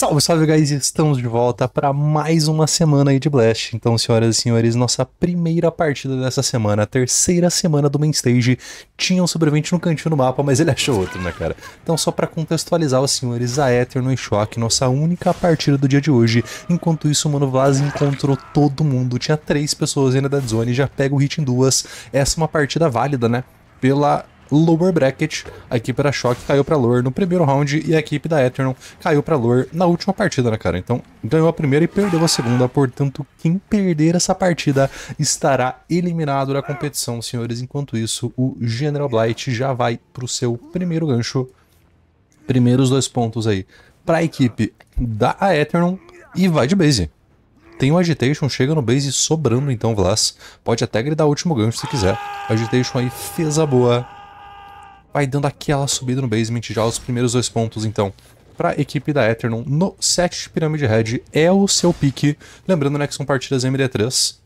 Salve, salve, guys! Estamos de volta para mais uma semana aí de Blast. Então, senhoras e senhores, nossa primeira partida dessa semana, a terceira semana do main stage, tinha um sobrevivente no cantinho do mapa, mas ele achou outro, né, cara? Então, só para contextualizar os senhores, a Eterno em choque nossa única partida do dia de hoje. Enquanto isso, o Mano Vaz encontrou todo mundo. Tinha três pessoas ainda da zone, já pega o hit em duas. Essa é uma partida válida, né? Pela lower bracket. A equipe da Shock caiu para Lower no primeiro round e a equipe da Eternal caiu para Lower na última partida, né, cara? Então ganhou a primeira e perdeu a segunda. Portanto, quem perder essa partida estará eliminado da competição, senhores. Enquanto isso, o General Blight já vai pro seu primeiro gancho. Primeiros dois pontos aí para a equipe da Eternal e vai de base. Tem o Agitation, chega no base sobrando então, Vlas. Pode até gridar o último gancho se quiser. Agitation aí fez a boa vai dando aquela subida no basement já os primeiros dois pontos, então. Para a equipe da Eternum no set de pirâmide red é o seu pique. Lembrando né, que são partidas MD3.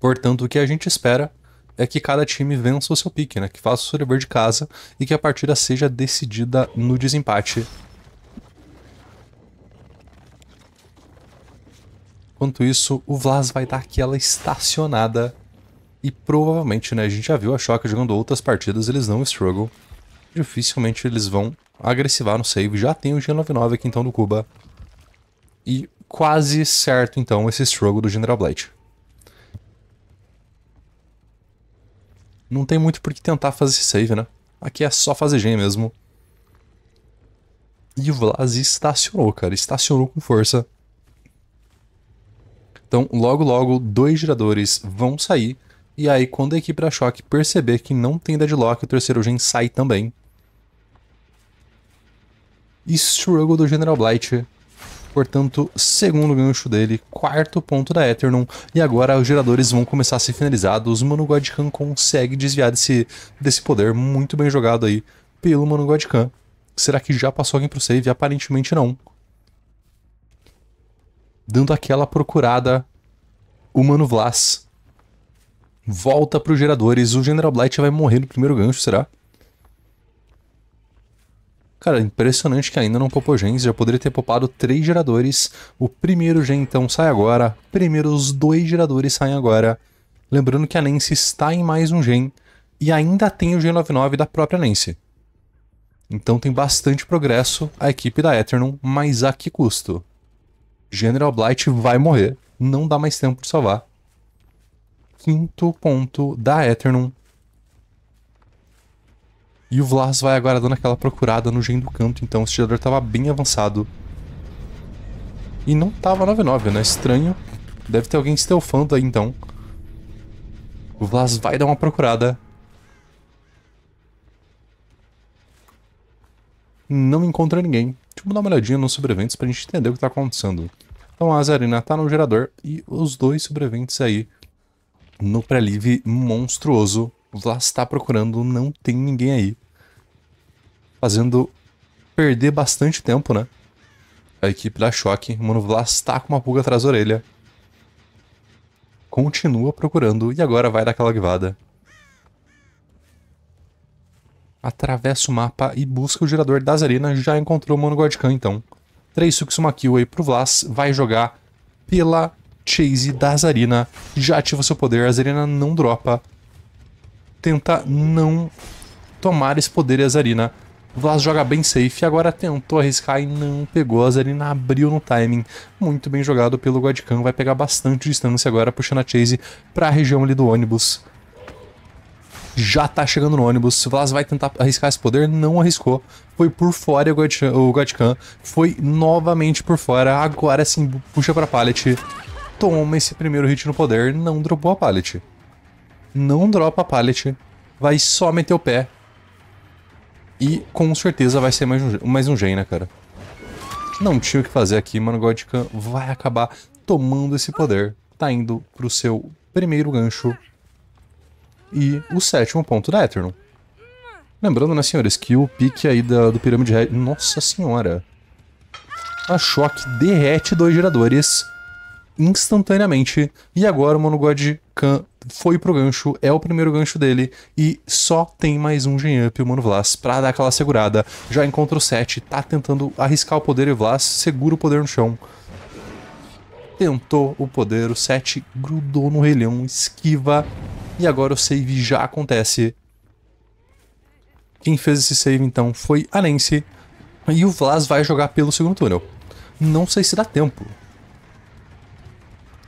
Portanto, o que a gente espera é que cada time vença o seu pique, né? Que faça o seu dever de casa e que a partida seja decidida no desempate. Enquanto isso, o Vlas vai dar aquela estacionada e provavelmente, né, a gente já viu a Shock jogando outras partidas, eles não struggle. Dificilmente eles vão agressivar no save. Já tem o G99 aqui então do Cuba. E quase certo então esse struggle do General Blade. Não tem muito por que tentar fazer esse save, né? Aqui é só fazer gen mesmo. E o Vlaz estacionou, cara. Estacionou com força. Então, logo logo, dois giradores vão sair. E aí, quando a equipe da Choque perceber que não tem Deadlock, o terceiro gen sai também. Struggle do General Blight. Portanto, segundo gancho dele, quarto ponto da Eternum. E agora os geradores vão começar a ser finalizados. O Mano Khan consegue desviar desse, desse poder muito bem jogado aí pelo Mano Khan. Será que já passou alguém pro save? Aparentemente não. Dando aquela procurada, o Mano Vlas volta para os geradores. O General Blight vai morrer no primeiro gancho, será? Cara, impressionante que ainda não popou gens, já poderia ter popado três geradores. O primeiro gen então sai agora, primeiro os dois geradores saem agora. Lembrando que a Nancy está em mais um gen e ainda tem o gen 99 da própria Nancy. Então tem bastante progresso a equipe da Eternum, mas a que custo? General Blight vai morrer, não dá mais tempo de salvar quinto ponto da Eternum. E o Vlas vai agora dando aquela procurada no gen do canto, então o gerador estava bem avançado. E não tava 9-9, né? Estranho. Deve ter alguém stealthando aí, então. O Vlas vai dar uma procurada. Não encontra ninguém. Deixa eu dar uma olhadinha nos sobreviventes pra gente entender o que tá acontecendo. Então a Azarina tá no gerador e os dois sobreviventes aí no pré-live monstruoso. Lá está procurando, não tem ninguém aí. Fazendo perder bastante tempo, né? A equipe da Choque. O Mano Vlas tá com uma pulga atrás da orelha. Continua procurando e agora vai dar aquela guivada. Atravessa o mapa e busca o girador das arenas. Já encontrou o Mano Guardican, então. Três Suks, uma kill aí pro Vlas. Vai jogar pela chase da Azarina. Já ativa seu poder, a Azarina não dropa. Tenta não tomar esse poder e Azarina. Vlas joga bem safe, agora tentou arriscar e não pegou. A Azarina abriu no timing. Muito bem jogado pelo Guadicam, vai pegar bastante distância agora, puxando a Chase para a região ali do ônibus. Já tá chegando no ônibus, Vlas vai tentar arriscar esse poder, não arriscou. Foi por fora o Guadicam, foi novamente por fora, agora sim puxa para pallet toma esse primeiro hit no poder, não dropou a pallet. Não dropa a pallet, vai só meter o pé. E com certeza vai ser mais um, mais um gen, né, cara? Não tinha o que fazer aqui, mano. Godkan vai acabar tomando esse poder. Tá indo pro seu primeiro gancho. E o sétimo ponto da Eternal. Lembrando, né, senhores, que o pique aí da, do Pirâmide Red... Nossa senhora! A choque derrete dois geradores instantaneamente. E agora o Monogod Khan foi pro gancho, é o primeiro gancho dele, e só tem mais um Gen Up, o Mano Vlas, pra dar aquela segurada. Já encontra o 7, tá tentando arriscar o poder e o Vlas segura o poder no chão. Tentou o poder, o 7 grudou no relhão, esquiva, e agora o save já acontece. Quem fez esse save então foi a Nancy, e o Vlas vai jogar pelo segundo túnel. Não sei se dá tempo,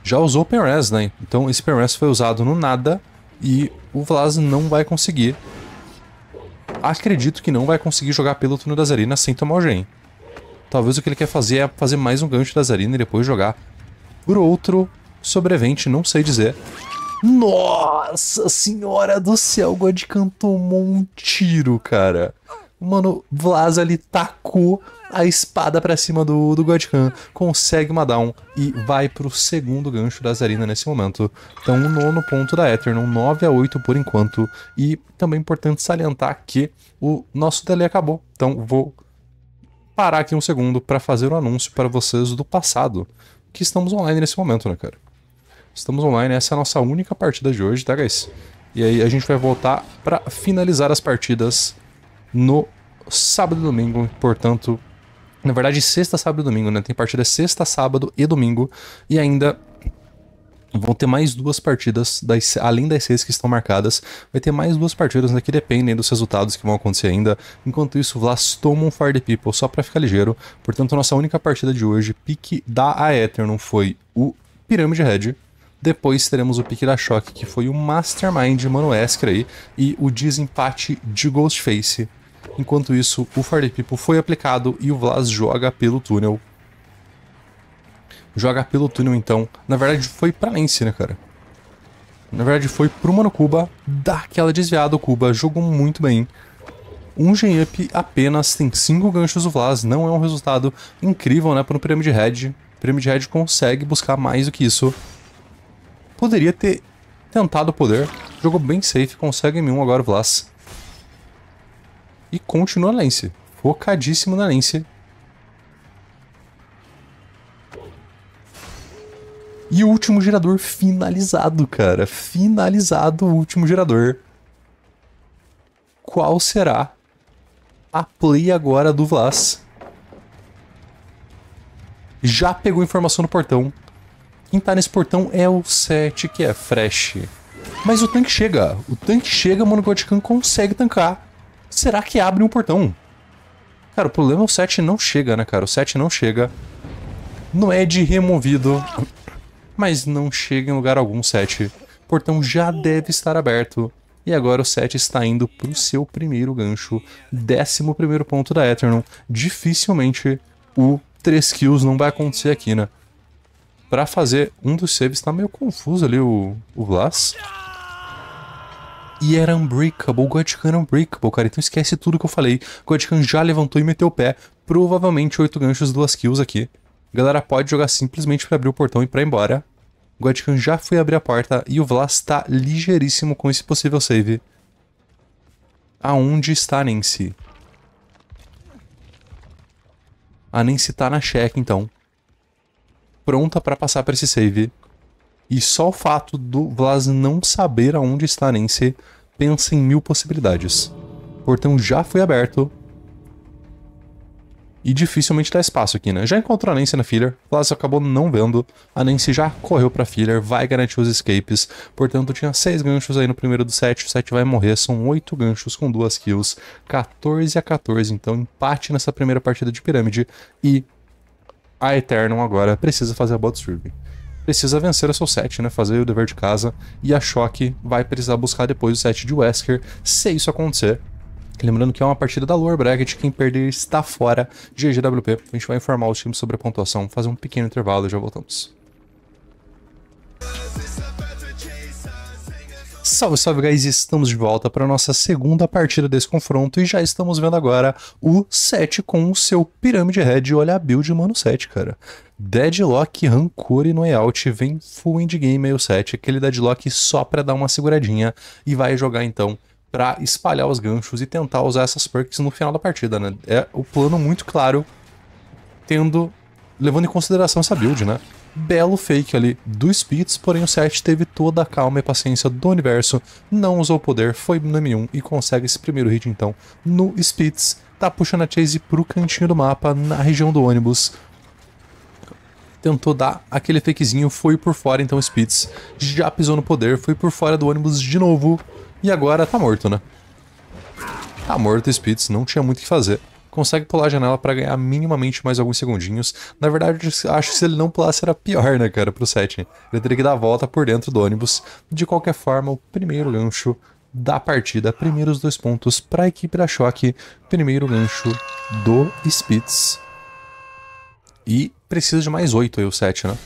já usou o Penrez, né? Então esse Penrez foi usado no nada e o Vlas não vai conseguir. Acredito que não vai conseguir jogar pelo turno da Zarina sem tomar o Gen. Talvez o que ele quer fazer é fazer mais um gancho da Zarina e depois jogar por outro sobrevivente, não sei dizer. Nossa senhora do céu, o Godkan tomou um tiro, cara. Mano, Vlas ali tacou a espada para cima do, do Khan, consegue uma down e vai pro segundo gancho da Zarina nesse momento. Então, o um nono ponto da Eternum, 9 a 8 por enquanto. E também é importante salientar que o nosso delay acabou. Então, vou parar aqui um segundo para fazer um anúncio para vocês do passado, que estamos online nesse momento, né, cara? Estamos online, essa é a nossa única partida de hoje, tá, guys? E aí a gente vai voltar para finalizar as partidas no sábado e domingo, portanto, na verdade, sexta, sábado e domingo, né? Tem partida sexta, sábado e domingo. E ainda vão ter mais duas partidas, das, além das seis que estão marcadas, vai ter mais duas partidas né, que dependem dos resultados que vão acontecer ainda. Enquanto isso, Vlas toma um Fire the People só para ficar ligeiro. Portanto, nossa única partida de hoje, pique da Aeternum, foi o Pirâmide Red. Depois teremos o pique da Choque, que foi o Mastermind Mano Esker aí, e o desempate de Ghostface Enquanto isso, o Fire People foi aplicado e o Vlas joga pelo túnel. Joga pelo túnel então. Na verdade foi pra Lance, né, cara? Na verdade foi pro Mano Cuba, dá aquela desviada o Cuba, jogou muito bem. Um gen-up apenas tem 5 ganchos o Vlas, não é um resultado incrível, né, para um Pyramid Head. de Head consegue buscar mais do que isso. Poderia ter tentado o poder, jogou bem safe, consegue M1 agora o Vlas e continua na Lance. Focadíssimo na Lance. E o último gerador finalizado, cara. Finalizado o último gerador. Qual será a play agora do Vlas? Já pegou informação no portão. Quem tá nesse portão é o 7, que é Fresh. Mas o tanque chega. O tanque chega, Monogotican consegue tancar será que abre um portão? Cara, o problema é o 7 não chega, né, cara? O 7 não chega. No é Ed removido. Mas não chega em lugar algum o 7. O portão já deve estar aberto. E agora o 7 está indo para o seu primeiro gancho. 11 ponto da Eternal. Dificilmente o 3 kills não vai acontecer aqui, né? Para fazer um dos saves, está meio confuso ali o, o Vlas. E era Unbreakable, Godkan era Unbreakable, cara. Então esquece tudo que eu falei. Godkan já levantou e meteu o pé. Provavelmente 8 ganchos, 2 kills aqui. galera pode jogar simplesmente pra abrir o portão e pra ir embora. Godkan já foi abrir a porta e o Vlas tá ligeiríssimo com esse possível save. Aonde está a Nancy? A Nancy tá na check, então. Pronta pra passar pra esse save. E só o fato do Vlas não saber aonde está Nancy pensa em mil possibilidades. O portão já foi aberto. E dificilmente dá espaço aqui, né? Já encontrou a Nancy na filler, Vlas acabou não vendo. A Nancy já correu pra filler, vai garantir os escapes. Portanto, tinha 6 ganchos aí no primeiro do set, o set vai morrer. São 8 ganchos com 2 kills, 14 a 14. Então, empate nessa primeira partida de pirâmide. E a Eternal agora precisa fazer a bot streaming precisa vencer o seu set, né? Fazer o dever de casa. E a Choque vai precisar buscar depois o set de Wesker. Se isso acontecer, Lembrando que é uma partida da Lower Bracket, quem perder está fora de GWP. A gente vai informar os times sobre a pontuação, fazer um pequeno intervalo e já voltamos. Salve, salve, guys! Estamos de volta para a nossa segunda partida desse confronto e já estamos vendo agora o 7 com o seu Pirâmide Red. Olha a build, mano, 7, cara. Deadlock, Rancor e Noeout vem full endgame aí o set, aquele Deadlock só pra dar uma seguradinha e vai jogar então para espalhar os ganchos e tentar usar essas perks no final da partida, né? É o plano muito claro, tendo levando em consideração essa build, né? Belo fake ali do Spitz, porém o set teve toda a calma e paciência do universo, não usou o poder, foi no M1 e consegue esse primeiro hit então no Spitz, tá puxando a Chase pro cantinho do mapa, na região do ônibus, tentou dar aquele fakezinho, foi por fora, então Spitz já pisou no poder, foi por fora do ônibus de novo e agora tá morto, né? Tá morto Spitz, não tinha muito o que fazer. Consegue pular a janela para ganhar minimamente mais alguns segundinhos. Na verdade, acho que se ele não pulasse era pior, né, cara, pro set. Ele teria que dar a volta por dentro do ônibus. De qualquer forma, o primeiro gancho da partida. Primeiros dois pontos para a equipe da Choque. Primeiro gancho do Spitz. E precisa de mais 8 aí, o 7, né?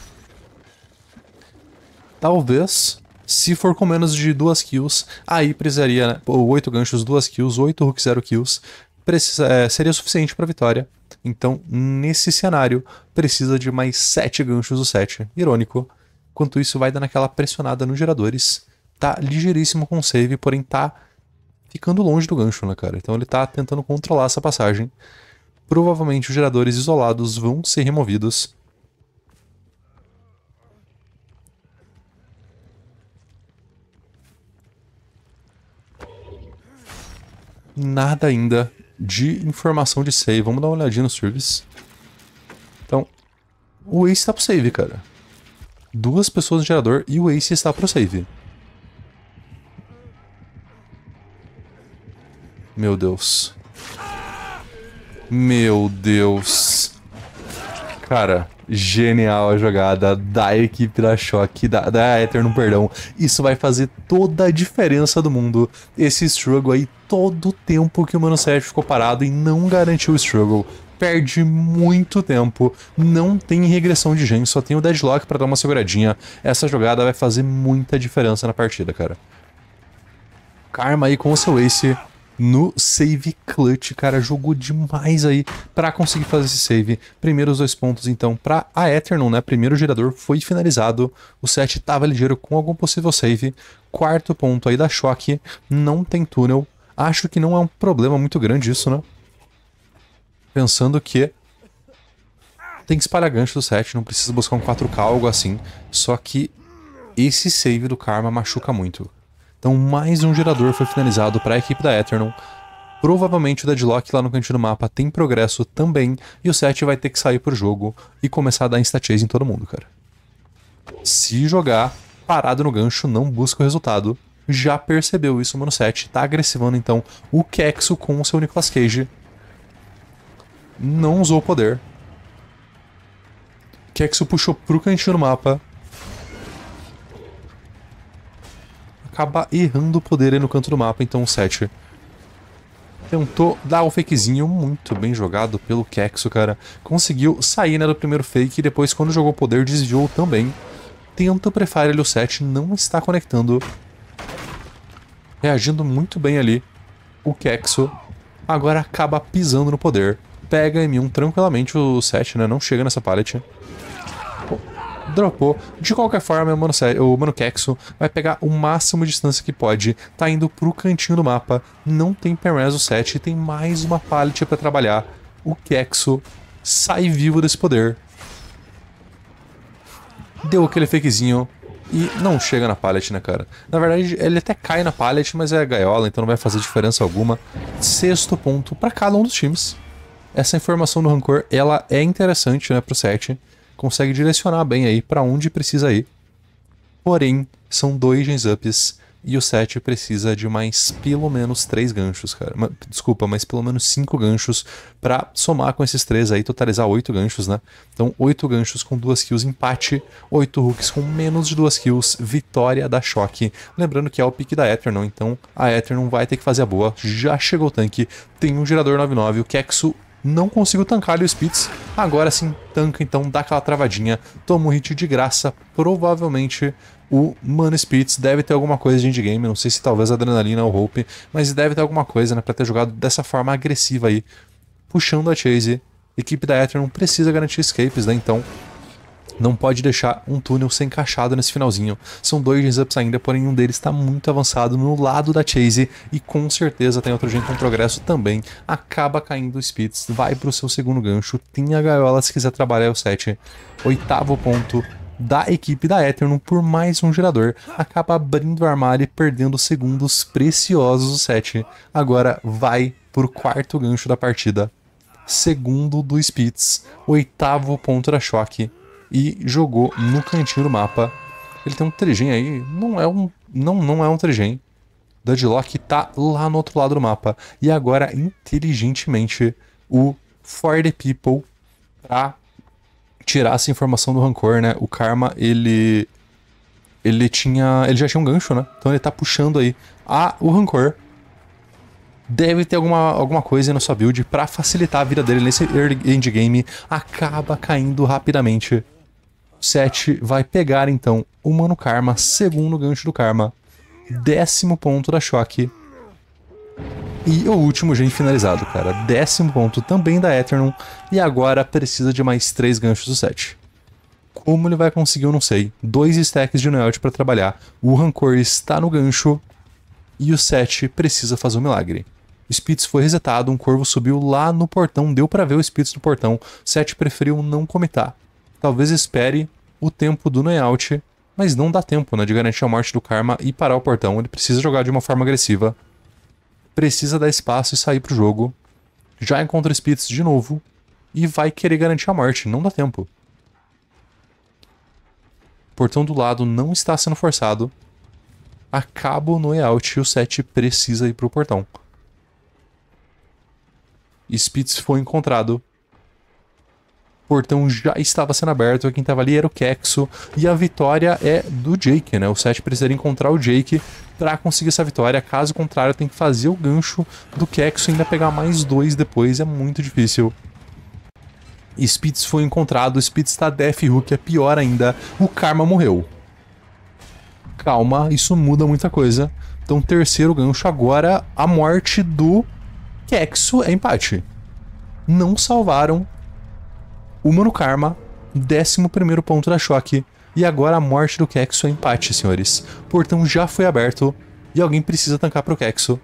Talvez, se for com menos de 2 kills, aí precisaria, né? Pô, 8 ganchos, 2 kills, 8 hook, 0 kills. Precisa, é, seria suficiente pra vitória. Então, nesse cenário, precisa de mais 7 ganchos, o 7. Irônico. Enquanto isso, vai dando aquela pressionada nos geradores. Tá ligeiríssimo com o save, porém tá ficando longe do gancho, né, cara? Então ele tá tentando controlar essa passagem provavelmente os geradores isolados vão ser removidos. Nada ainda de informação de save. Vamos dar uma olhadinha no service. Então, o Ace está pro save, cara. Duas pessoas no gerador e o Ace está pro save. Meu Deus. Meu Deus. Cara, genial a jogada da equipe da Shock, da, da Eterno, perdão. Isso vai fazer toda a diferença do mundo. Esse struggle aí, todo o tempo que o Mano 7 ficou parado e não garantiu o struggle. Perde muito tempo, não tem regressão de gen, só tem o deadlock para dar uma seguradinha. Essa jogada vai fazer muita diferença na partida, cara. Karma aí com o seu Ace no save clutch, cara. Jogou demais aí para conseguir fazer esse save. Primeiros dois pontos, então, para a Eternal, né? Primeiro gerador foi finalizado. O set tava ligeiro com algum possível save. Quarto ponto aí da choque. Não tem túnel. Acho que não é um problema muito grande isso, né? Pensando que tem que espalhar gancho do set, não precisa buscar um 4K, algo assim. Só que esse save do Karma machuca muito. Então, mais um gerador foi finalizado para a equipe da Eternum. Provavelmente o Deadlock lá no cantinho do mapa tem progresso também, e o 7 vai ter que sair pro jogo e começar a dar insta-chase em todo mundo, cara. Se jogar parado no gancho, não busca o resultado. Já percebeu isso, mano 7. Tá agressivando então o Kexo com o seu Nicolas Cage. Não usou o poder. Kexo puxou pro cantinho do mapa. acaba errando o poder aí no canto do mapa, então o Thatcher tentou dar o fakezinho muito bem jogado pelo Kexo, cara. Conseguiu sair né, do primeiro fake e depois, quando jogou o poder, desviou também. Tenta prefire ali, o 7 não está conectando. Reagindo muito bem ali. O Kexo agora acaba pisando no poder. Pega M1 tranquilamente o 7, né? Não chega nessa pallet dropou. De qualquer forma, o Mano, Kexo vai pegar o máximo de distância que pode, tá indo pro cantinho do mapa, não tem Permezo 7, tem mais uma pallet para trabalhar. O Kexo sai vivo desse poder. Deu aquele fakezinho, e não chega na pallet, né, cara? Na verdade, ele até cai na pallet, mas é gaiola, então não vai fazer diferença alguma. Sexto ponto para cada um dos times. Essa informação do Rancor, ela é interessante, né, pro 7 consegue direcionar bem aí para onde precisa ir. Porém, são dois gens ups e o 7 precisa de mais pelo menos 3 ganchos, cara. Desculpa, mas pelo menos 5 ganchos para somar com esses 3 aí, totalizar 8 ganchos, né? Então, 8 ganchos com 2 kills, empate, 8 hooks com menos de 2 kills, vitória da Choque. Lembrando que é o pique da não? então a não vai ter que fazer a boa. Já chegou o tanque, tem um gerador 99, o Kexu não consigo tancar ali o Spitz. Agora sim, tanca então, dá aquela travadinha, toma um hit de graça. Provavelmente o Mano Spitz deve ter alguma coisa de endgame, não sei se talvez Adrenalina ou Hope, mas deve ter alguma coisa, né, para ter jogado dessa forma agressiva aí, puxando a Chase. Equipe da Ether não precisa garantir escapes, né, então não pode deixar um túnel ser encaixado nesse finalzinho. São dois gens-ups ainda, porém um deles está muito avançado no lado da Chase e com certeza tem outro gen com progresso também. Acaba caindo o Spitz, vai para o seu segundo gancho, tem a gaiola se quiser trabalhar é o 7. Oitavo ponto, da equipe da Eternum por mais um gerador, acaba abrindo o armário e perdendo segundos preciosos o set. Agora vai para o quarto gancho da partida. Segundo do Spitz, oitavo ponto da choque e jogou no cantinho do mapa. Ele tem um trigem aí, não é um, não, não é um trigem. Dudlock tá lá no outro lado do mapa. E agora, inteligentemente, o For the People pra tirar essa informação do rancor, né? O Karma, ele. Ele tinha. Ele já tinha um gancho, né? Então ele tá puxando aí. Ah, o rancor. Deve ter alguma, alguma coisa aí na sua build para facilitar a vida dele nesse endgame. Acaba caindo rapidamente 7 vai pegar então o Mano Karma, segundo gancho do Karma, décimo ponto da choque. E o último gen finalizado, cara. Décimo ponto também da Eternum. E agora precisa de mais três ganchos do set. Como ele vai conseguir, eu não sei. Dois stacks de Noelt para trabalhar. O Rancor está no gancho. E o set precisa fazer um milagre. Spitz foi resetado, um corvo subiu lá no portão, deu para ver o Spitz do portão. Set preferiu não comitar talvez espere o tempo do out, mas não dá tempo né, de garantir a morte do Karma e parar o portão. Ele precisa jogar de uma forma agressiva, precisa dar espaço e sair pro jogo. Já encontra Spitz de novo e vai querer garantir a morte, não dá tempo. portão do lado não está sendo forçado. Acaba o out. e o 7 precisa ir pro portão. Spitz foi encontrado portão já estava sendo aberto, quem estava ali era o Kexo, e a vitória é do Jake, né? O Seth precisaria encontrar o Jake para conseguir essa vitória, caso contrário tem que fazer o gancho do Kexo e ainda pegar mais dois depois, é muito difícil. Spitz foi encontrado, Spitz está Death Hook, é pior ainda, o Karma morreu. Calma, isso muda muita coisa. Então, terceiro gancho agora, a morte do Kexo é empate. Não salvaram uma no Karma, décimo primeiro ponto da choque. E agora a morte do Kexo é empate, senhores. O portão já foi aberto e alguém precisa tancar pro Kexo.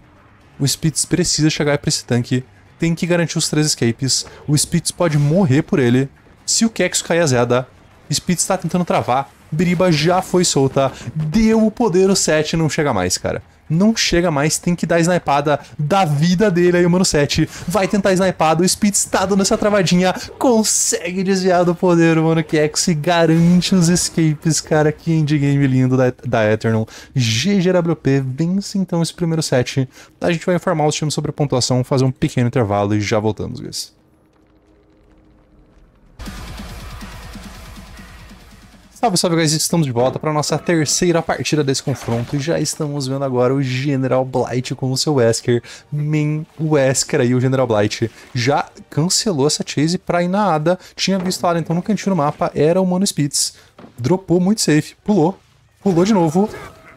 O Spitz precisa chegar para esse tanque, tem que garantir os três escapes. O Spitz pode morrer por ele. Se o Kexo cair a Zeda, Spitz está tentando travar. Briba já foi solta. Deu o poder, o 7 não chega mais, cara não chega mais, tem que dar snipada da vida dele aí, o Mano 7. Vai tentar snipar, o Speed está dando essa travadinha, consegue desviar do poder, o Mano QX e garante os escapes, cara. Que endgame lindo da, da Eternal. GGWP vence então esse primeiro set. A gente vai informar os times sobre a pontuação, fazer um pequeno intervalo e já voltamos, guys. Salve, salve, guys! Estamos de volta para nossa terceira partida desse confronto e já estamos vendo agora o General Blight com o seu Wesker. min Wesker aí, o General Blight já cancelou essa chase pra ir na Ada. Tinha visto lá então no cantinho do mapa, era o Mono Spitz. Dropou muito safe, pulou, pulou de novo,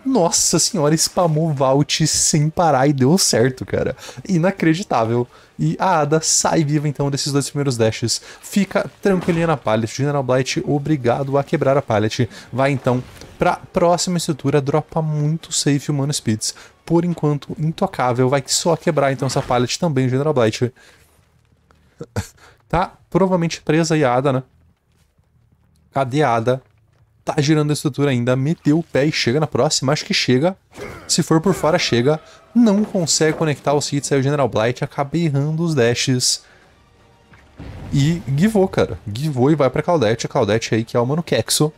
nossa senhora, spamou Vault sem parar e deu certo, cara. Inacreditável. E a Ada sai viva então desses dois primeiros dashes. Fica tranquilinha na pallet. General Blight obrigado a quebrar a pallet. Vai então pra próxima estrutura, dropa muito safe humano speeds. Por enquanto, intocável. Vai só quebrar então essa pallet também, General Blight. tá provavelmente presa e a Ada, né? Cadê a Ada? tá girando a estrutura ainda, meteu o pé e chega na próxima, acho que chega. Se for por fora, chega. Não consegue conectar os hits, aí o General Blight acaba errando os dashes. E givou, cara. Givou e vai pra Claudette. A Claudette aí que é o Mano Kexo.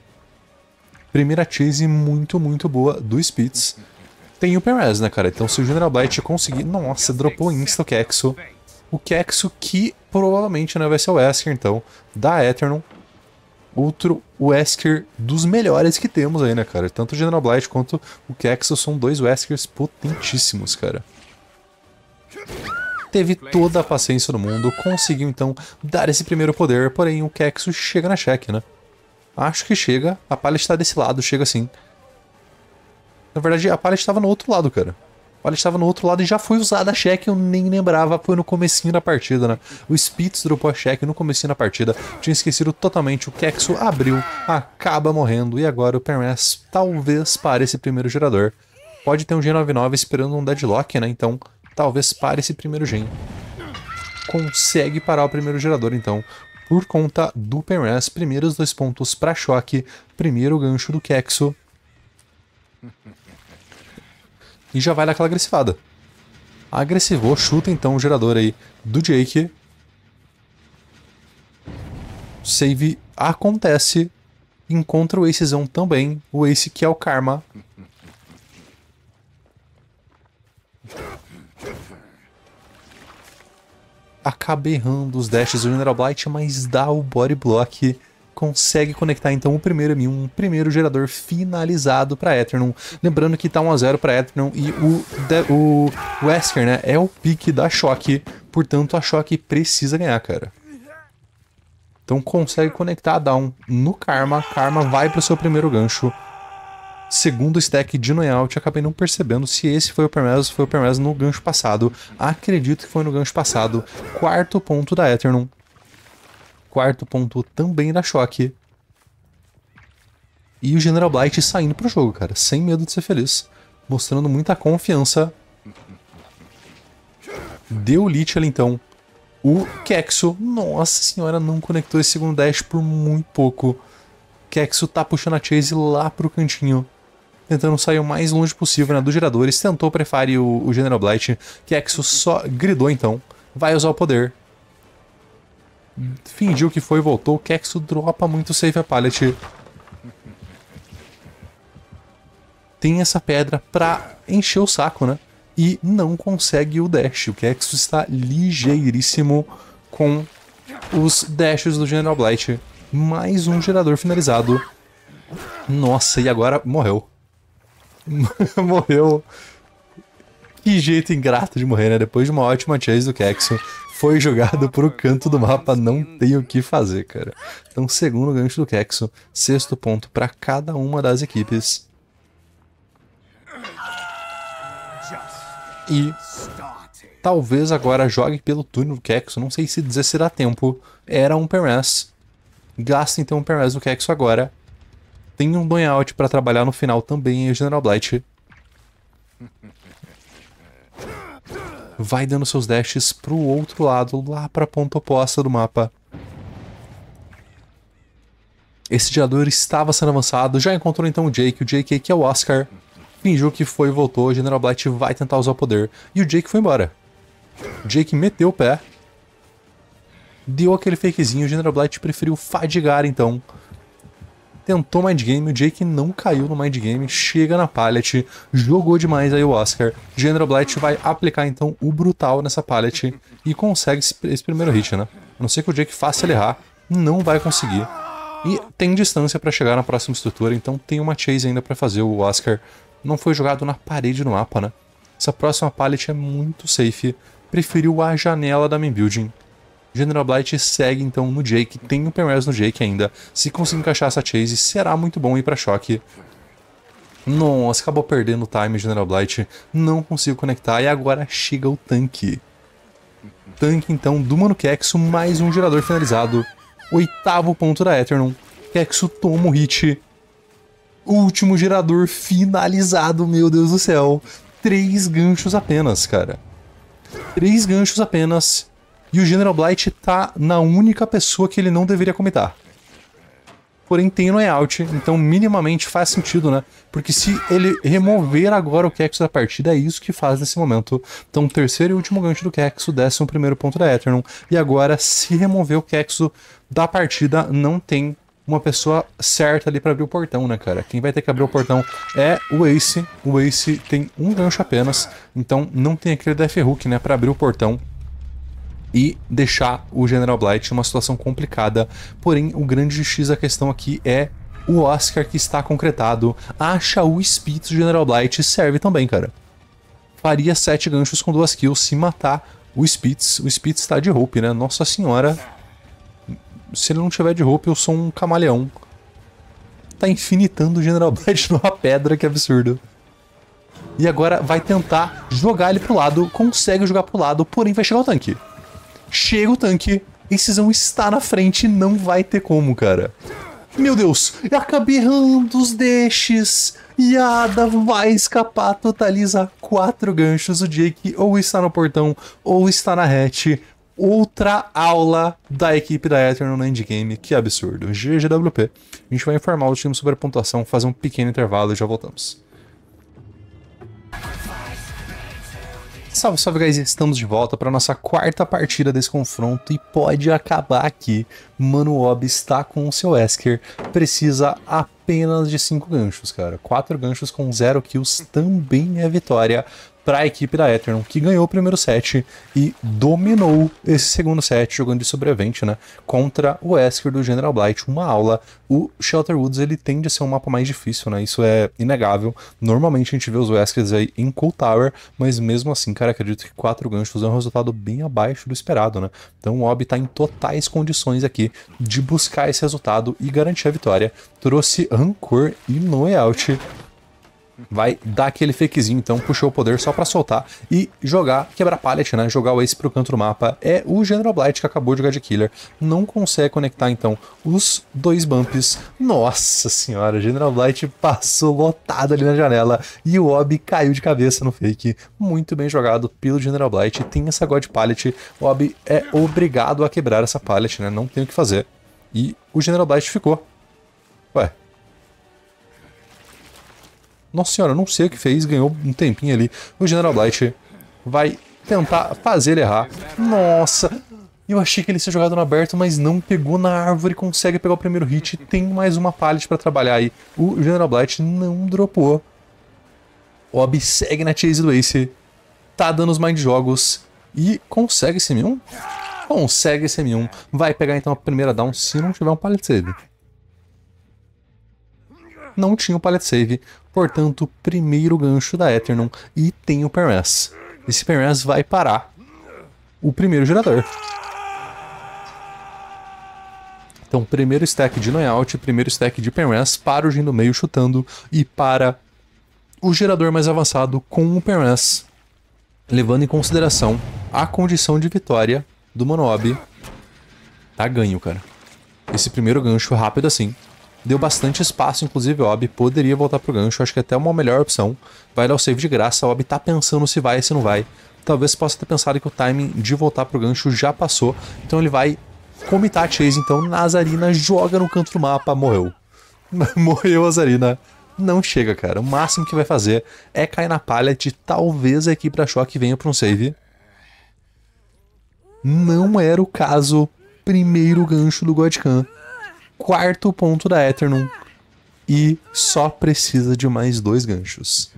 Primeira chase muito, muito boa do Spitz. Tem o Perez, né, cara? Então se o General Blight conseguir... Nossa, dropou insta o Kexo. O Kexo que provavelmente né, vai ser o Esker então, da Eternal outro Wesker dos melhores que temos aí, né, cara? Tanto o General Blight quanto o Kexel são dois Weskers potentíssimos, cara. Teve toda a paciência do mundo, conseguiu então dar esse primeiro poder, porém o Kexo chega na cheque, né? Acho que chega, a palha está desse lado, chega assim. Na verdade, a palha estava no outro lado, cara. Olha, estava no outro lado e já foi usada a cheque, eu nem lembrava, foi no comecinho da partida, né? O Spitz dropou a cheque no comecinho da partida, tinha esquecido totalmente, o Kexo abriu, acaba morrendo, e agora o Permas talvez pare esse primeiro gerador. Pode ter um G99 esperando um deadlock, né? Então, talvez pare esse primeiro gen. Consegue parar o primeiro gerador, então, por conta do Permas. Primeiros dois pontos para choque, primeiro gancho do Kexo e já vai naquela agressivada. Agressivou, chuta então o gerador aí do Jake. Save acontece. Encontra o Acezão também. O Ace que é o Karma. Acaba errando os dashes do General Blight, mas dá o body block consegue conectar então o primeiro M1, um primeiro gerador finalizado para Eternum. Lembrando que tá 1 a 0 para Eternum e o, de, o Wesker, né, é o pique da Choque, portanto a Choque precisa ganhar, cara. Então consegue conectar a Down no Karma, Karma vai pro seu primeiro gancho. Segundo stack de Noyout, acabei não percebendo se esse foi o Permeus foi o Permeus no gancho passado. Acredito que foi no gancho passado. Quarto ponto da Eternum, Quarto ponto também da choque. E o General Blight saindo pro jogo, cara, sem medo de ser feliz, mostrando muita confiança. Deu Lich ali então. O Kexo, nossa senhora, não conectou esse segundo dash por muito pouco. Kexo tá puxando a Chase lá pro cantinho tentando sair o mais longe possível na né, dos geradores, tentou prefire o, o General Blight, Kexo só gridou então, vai usar o poder, fingiu que foi e voltou. O Kexo dropa muito save a pallet. Tem essa pedra pra encher o saco, né? E não consegue o dash. O Kexo está ligeiríssimo com os dashes do General Blight. Mais um gerador finalizado. Nossa, e agora morreu. morreu. Que jeito ingrato de morrer, né? Depois de uma ótima chase do Kexo, foi jogado pro canto do mapa, não tem o que fazer, cara. Então, segundo gancho do Kexo, sexto ponto para cada uma das equipes. E talvez agora jogue pelo turno do Kexo, não sei se dizer se dá tempo. Era um Permas. Gasta então um Permas do Kexo agora. Tem um Down Out para trabalhar no final também, o General Blight vai dando seus dashes pro outro lado, lá pra ponta oposta do mapa. Esse gerador estava sendo avançado, já encontrou então o Jake, o Jake que é o Oscar. Fingiu que foi e voltou, o General Blight vai tentar usar o poder. E o Jake foi embora. O Jake meteu o pé. Deu aquele fakezinho, o General Blight preferiu fadigar então tentou Mind Game, o Jake não caiu no Mind Game, chega na pallet, jogou demais aí o Oscar. General Blight vai aplicar então o brutal nessa pallet e consegue esse primeiro hit, né? A não ser que o Jake faça ele errar, não vai conseguir. E tem distância para chegar na próxima estrutura, então tem uma chase ainda para fazer. O Oscar não foi jogado na parede no mapa, né? Essa próxima pallet é muito safe, preferiu a janela da main building General Blight segue então no Jake, tem um Permers no Jake ainda. Se conseguir encaixar essa Chase, será muito bom ir para choque. Nossa, acabou perdendo o time, General Blight. Não consigo conectar e agora chega o tanque. Tanque então do Mano Kexo, mais um gerador finalizado. Oitavo ponto da Eternum. Kexo toma o hit. Último gerador finalizado, meu Deus do céu. Três ganchos apenas, cara. Três ganchos apenas e o General Blight tá na única pessoa que ele não deveria comitar. Porém, tem layout, então minimamente faz sentido, né? Porque se ele remover agora o Kexo da partida, é isso que faz nesse momento. Então, terceiro e último gancho do Kexo, décimo primeiro ponto da Eternum. E agora, se remover o Kexo da partida, não tem uma pessoa certa ali para abrir o portão, né, cara? Quem vai ter que abrir o portão é o Ace. O Ace tem um gancho apenas, então não tem aquele Death Hook, né, para abrir o portão e deixar o General Blight numa situação complicada. Porém, o grande X da questão aqui é o Oscar que está concretado. Acha o espírito do General Blight serve também, cara. Faria sete ganchos com duas kills se matar o Spitz. O Spitz está de roupa, né? Nossa senhora. Se ele não tiver de roupa, eu sou um camaleão. Tá infinitando o General Blight numa pedra, que absurdo. E agora vai tentar jogar ele pro lado, consegue jogar pro lado, porém vai chegar o tanque chega o tanque e está na frente, não vai ter como, cara. Meu Deus, eu acabei errando os deixes. Yada vai escapar, totaliza quatro ganchos. O Jake ou está no portão ou está na hatch. Outra aula da equipe da Eternal no endgame. Que absurdo. GGWP. A gente vai informar o time sobre a pontuação, fazer um pequeno intervalo e já voltamos. Salve, salve, guys! Estamos de volta para nossa quarta partida desse confronto e pode acabar aqui. Mano, Ob está com o seu Esker, precisa apenas de 5 ganchos, cara. 4 ganchos com 0 kills também é vitória para a equipe da Eternum que ganhou o primeiro set e dominou esse segundo set, jogando de sobrevivente, né? Contra o Esker do General Blight, uma aula. O Shelter Woods, ele tende a ser um mapa mais difícil, né? Isso é inegável. Normalmente a gente vê os Weskers aí em Cool Tower, mas mesmo assim, cara, acredito que quatro ganchos é um resultado bem abaixo do esperado, né? Então o Obi tá em totais condições aqui de buscar esse resultado e garantir a vitória. Trouxe Ancor e No Out vai dar aquele fakezinho, então puxou o poder só para soltar e jogar, quebrar pallet, né? Jogar o Ace pro canto do mapa. É o General Blight que acabou de jogar de Killer. Não consegue conectar, então, os dois bumps. Nossa senhora, General Blight passou lotado ali na janela e o Obi caiu de cabeça no fake. Muito bem jogado pelo General Blight. Tem essa God Pallet. O Obi é obrigado a quebrar essa pallet, né? Não tem o que fazer. E o General Blight ficou Nossa senhora, não sei o que fez, ganhou um tempinho ali. O General Blight vai tentar fazer ele errar. Nossa! Eu achei que ele ia jogado no aberto, mas não pegou na árvore, consegue pegar o primeiro hit. Tem mais uma pallet para trabalhar aí. O General Blight não dropou. Ob segue na chase do Ace. Tá dando os mind jogos. E consegue esse M1? Consegue esse M1. Vai pegar então a primeira down se não tiver um pallet save não tinha o Pallet Save, portanto, primeiro gancho da Eternum e tem o Permas. Esse Permas vai parar o primeiro gerador. Então, primeiro stack de Noyout, primeiro stack de Permas para o Jin do meio chutando e para o gerador mais avançado com o Permas, levando em consideração a condição de vitória do Monob. Tá ganho, cara. Esse primeiro gancho rápido assim deu bastante espaço, inclusive o Obi poderia voltar pro gancho, acho que é até uma melhor opção. Vai dar o save de graça, o Obi tá pensando se vai e se não vai. Talvez possa ter pensado que o timing de voltar pro gancho já passou, então ele vai comitar a chase, então Nazarina joga no canto do mapa, morreu. morreu Nazarina. Não chega, cara. O máximo que vai fazer é cair na palha de talvez a equipe da Choque venha pra um save. Não era o caso. Primeiro gancho do Godkan quarto ponto da Eternum. E só precisa de mais dois ganchos.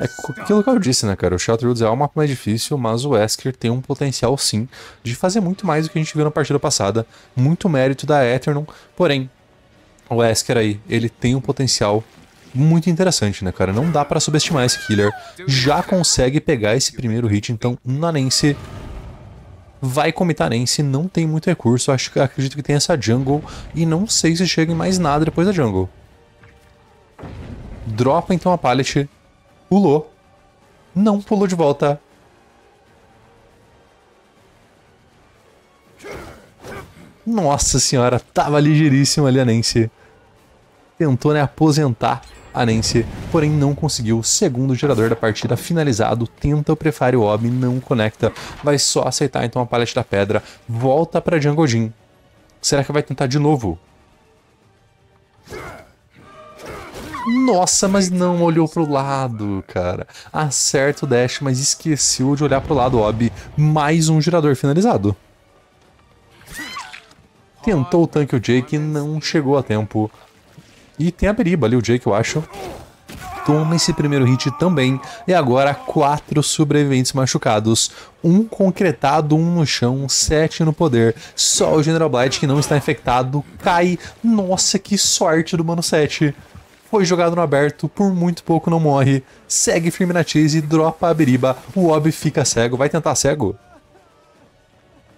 É aquilo que eu disse, né, cara? O Shattered é o mapa mais difícil, mas o Esker tem um potencial, sim, de fazer muito mais do que a gente viu na partida passada. Muito mérito da Eternum, porém, o Esker aí, ele tem um potencial muito interessante, né, cara? Não dá para subestimar esse killer. Já consegue pegar esse primeiro hit, então, Nanense vai com Mitarense, não tem muito recurso. Acho que acredito que tem essa jungle e não sei se chega em mais nada depois da jungle. Dropa então a pallet, pulou, não pulou de volta. Nossa senhora, tava ligeiríssimo ali a Nancy. Tentou, né, aposentar Anense, porém não conseguiu o segundo gerador da partida finalizado, tenta o prefário Obi, não conecta, vai só aceitar então a palete da pedra, volta para Django Jin. Será que vai tentar de novo? Nossa, mas não olhou pro lado, cara. Acerta o dash, mas esqueceu de olhar pro lado, Obi. Mais um girador finalizado. Tentou o tanque o Jake, não chegou a tempo. E tem a Beriba ali, o Jake, eu acho. Toma esse primeiro hit também. E agora, quatro sobreviventes machucados. Um concretado, um no chão, sete no poder. Só o General Blight, que não está infectado, cai. Nossa, que sorte do Mano 7 foi jogado no aberto, por muito pouco não morre, segue firme na chase, dropa a beriba, o Ob fica cego, vai tentar cego?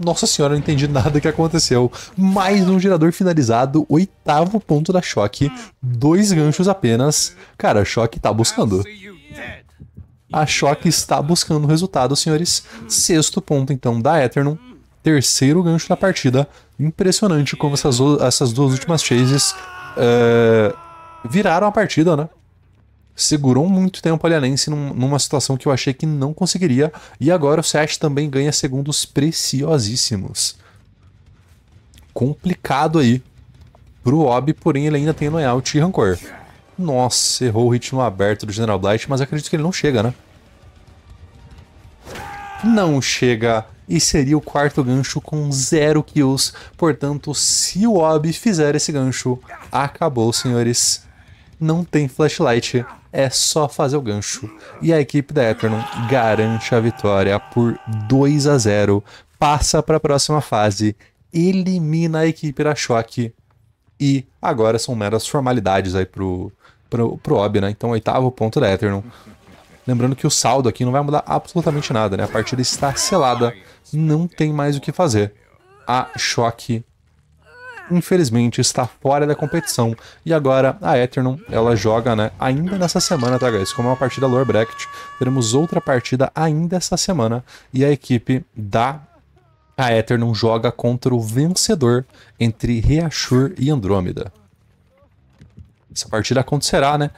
nossa senhora, eu não entendi nada que aconteceu. Mais um girador finalizado, oitavo ponto da choque, dois ganchos apenas. Cara, a choque tá buscando. A choque está buscando o resultado, senhores. Sexto ponto, então, da Eternum. Terceiro gancho da partida. Impressionante como essas, essas duas últimas chases uh, viraram a partida, né? segurou muito tempo o Lianense num, numa situação que eu achei que não conseguiria. E agora o Seat também ganha segundos preciosíssimos. Complicado aí pro Obi, porém ele ainda tem layout e rancor. Nossa, errou o ritmo aberto do General Blight, mas acredito que ele não chega, né? Não chega e seria o quarto gancho com zero kills. Portanto, se o Obi fizer esse gancho, acabou, senhores. Não tem flashlight, é só fazer o gancho. E a equipe da Eternon garante a vitória por 2 a 0, passa para a próxima fase, elimina a equipe da Choque e agora são meras formalidades aí pro, pro, pro Obi, né? Então, oitavo ponto da Eternon. Lembrando que o saldo aqui não vai mudar absolutamente nada, né? A partida está selada, não tem mais o que fazer. A Choque infelizmente está fora da competição. E agora a Eternum, ela joga, né, ainda nessa semana, tá, guys? Como é uma partida lower Bracket, teremos outra partida ainda essa semana e a equipe da a Eternum joga contra o vencedor entre Reachur e Andrômeda. Essa partida acontecerá, né?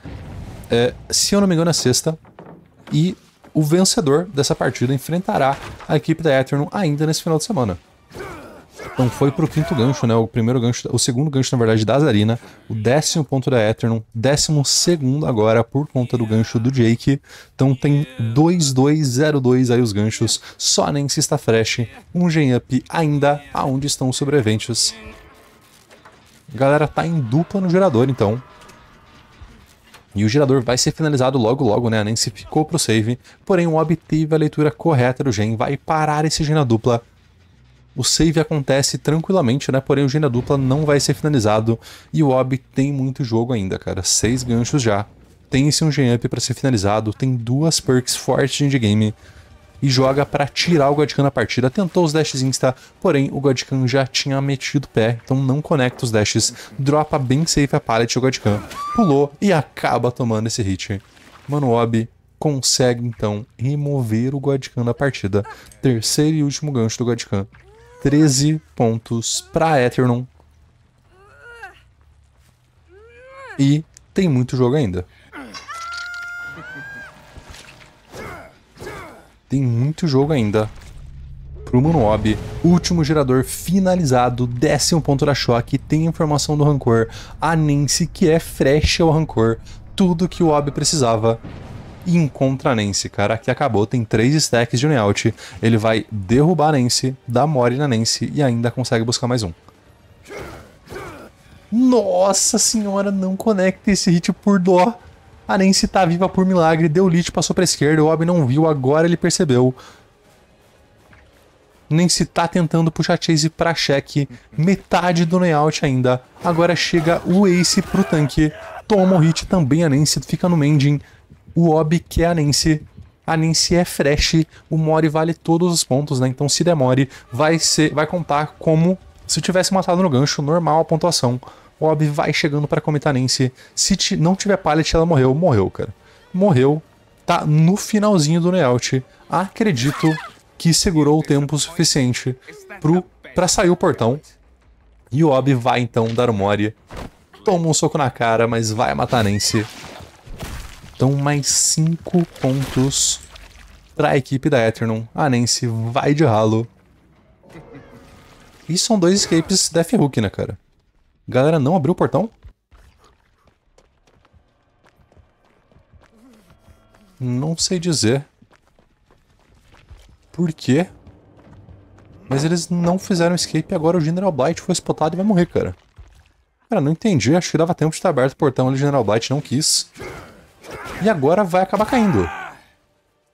É, se eu não me engano, na é sexta. E o vencedor dessa partida enfrentará a equipe da Eternum ainda nesse final de semana. Então foi pro quinto gancho, né? O primeiro gancho, o segundo gancho, na verdade, da Zarina, o décimo ponto da Eternum, décimo segundo agora por conta do gancho do Jake. Então tem 2202 aí os ganchos, só nem se está fresh, um gen up ainda, aonde estão os sobreviventes. A galera tá em dupla no gerador, então. E o gerador vai ser finalizado logo logo, né? A Nancy ficou pro save, porém o obteve a leitura correta do gen, vai parar esse gen na dupla o save acontece tranquilamente, né? Porém, o Gênio Dupla não vai ser finalizado. E o Obi tem muito jogo ainda, cara. Seis ganchos já. Tem esse um Gen Up pra ser finalizado. Tem duas perks fortes de endgame. E joga para tirar o Godkan da partida. Tentou os dashes insta, porém o Godkan já tinha metido o pé, então não conecta os dashes. Dropa bem safe a pallet o Godkan. Pulou e acaba tomando esse hit. Mano, o Obi consegue então remover o Godkan da partida. Terceiro e último gancho do Godkan 13 pontos para Eternon. E tem muito jogo ainda. Tem muito jogo ainda. Pro Munob. Último gerador finalizado, décimo ponto da choque, tem informação do rancor. A Nancy que é frecha ao rancor. Tudo que o Ob precisava e encontra Nancy, cara, que acabou, tem três stacks de layout. Ele vai derrubar a Nancy, dá mole na Nancy e ainda consegue buscar mais um. Nossa senhora, não conecta esse hit por dó. A Nancy tá viva por milagre, deu lit, passou pra esquerda, o Obi não viu, agora ele percebeu. Nancy tá tentando puxar Chase pra cheque, metade do layout ainda. Agora chega o Ace pro tanque, toma o hit também, a Nancy fica no mending o Obi, que é a Nancy. A Nancy é fresh, o Mori vale todos os pontos, né? Então se demore, vai ser, vai contar como se tivesse matado no gancho, normal a pontuação. O Obi vai chegando para comentar a Nancy. Se não tiver pallet, ela morreu. Morreu, cara. Morreu. Tá no finalzinho do layout. Acredito que segurou o tempo suficiente pro, pra sair o portão. E o Obi vai então dar o Mori. Toma um soco na cara, mas vai matar a Nancy. Faltam mais 5 pontos para a equipe da Eternum. Ah, a Nancy vai de ralo. E são dois escapes Death Hook, né, cara? Galera, não abriu o portão? Não sei dizer. Por quê? Mas eles não fizeram escape agora o General Blight foi spotado e vai morrer, cara. Cara, não entendi. Acho que dava tempo de estar aberto o portão ali. General Blight não quis. E agora vai acabar caindo.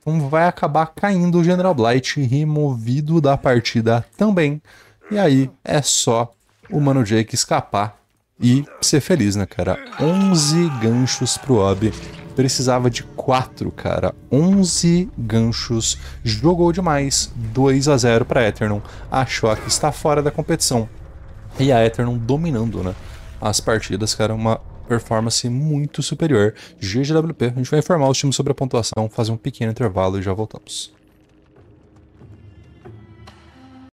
Então vai acabar caindo o General Blight, removido da partida também. E aí é só o Mano Jake escapar e ser feliz, né, cara? 11 ganchos pro Obi. Precisava de 4, cara. 11 ganchos. Jogou demais. 2 a 0 para Eternum. A Shock está fora da competição. E a Eternum dominando, né? As partidas, cara. Uma performance muito superior. GGWP, a gente vai informar os times sobre a pontuação, fazer um pequeno intervalo e já voltamos.